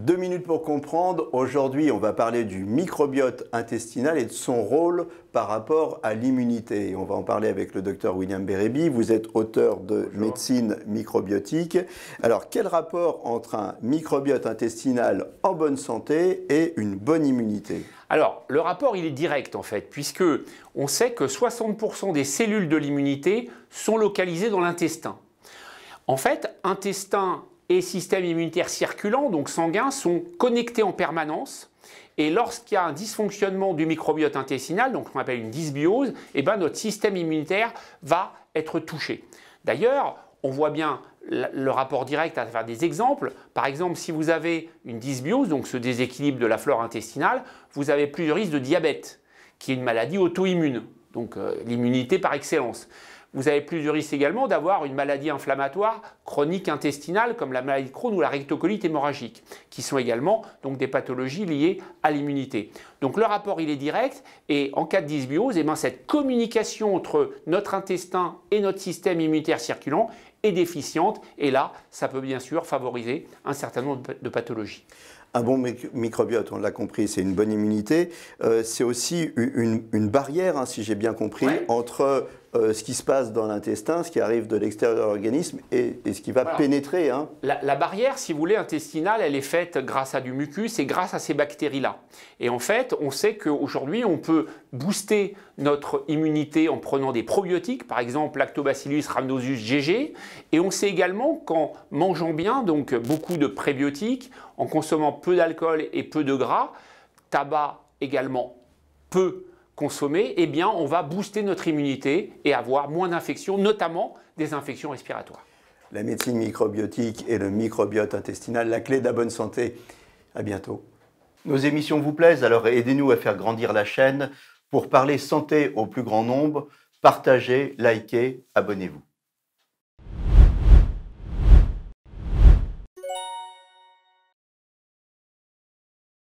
Deux minutes pour comprendre. Aujourd'hui, on va parler du microbiote intestinal et de son rôle par rapport à l'immunité. On va en parler avec le docteur William Bérébi. Vous êtes auteur de Médecine microbiotique. Alors, quel rapport entre un microbiote intestinal en bonne santé et une bonne immunité Alors, le rapport, il est direct en fait, puisque on sait que 60% des cellules de l'immunité sont localisées dans l'intestin. En fait, intestin et système immunitaire circulant, donc sanguin, sont connectés en permanence. Et lorsqu'il y a un dysfonctionnement du microbiote intestinal, donc on appelle une dysbiose, et eh ben, notre système immunitaire va être touché. D'ailleurs, on voit bien le rapport direct à faire des exemples. Par exemple, si vous avez une dysbiose, donc ce déséquilibre de la flore intestinale, vous avez plus de risques de diabète, qui est une maladie auto-immune, donc euh, l'immunité par excellence vous avez plus de risque également d'avoir une maladie inflammatoire chronique intestinale comme la maladie de Crohn ou la rectocolite hémorragique, qui sont également donc des pathologies liées à l'immunité. Donc le rapport il est direct et en cas de dysbiose, et eh ben, cette communication entre notre intestin et notre système immunitaire circulant et déficiente. Et là, ça peut bien sûr favoriser un certain nombre de pathologies. Un bon microbiote, on l'a compris, c'est une bonne immunité. Euh, c'est aussi une, barrière, hein, si j'ai bien compris, entre euh, ce qui se passe dans l'intestin, ce qui arrive de l'extérieur de l'organisme et, ce qui va pénétrer. Hein. La, la, barrière, si vous voulez, intestinale, elle est faite grâce à du mucus et grâce à ces bactéries-là. Et en fait, on sait qu'aujourd'hui, on peut booster notre immunité en prenant des probiotiques, par exemple Lactobacillus rhamnosus GG, et on sait également qu'en mangeant bien, donc beaucoup de prébiotiques, en consommant peu d'alcool et peu de gras, tabac également peu consommé, eh bien on va booster notre immunité et avoir moins d'infections, notamment des infections respiratoires. La médecine microbiotique et le microbiote intestinal, la clé de la bonne santé. À bientôt. Nos émissions vous plaisent, alors aidez-nous à faire grandir la chaîne pour parler santé au plus grand nombre. Partagez, likez, abonnez-vous.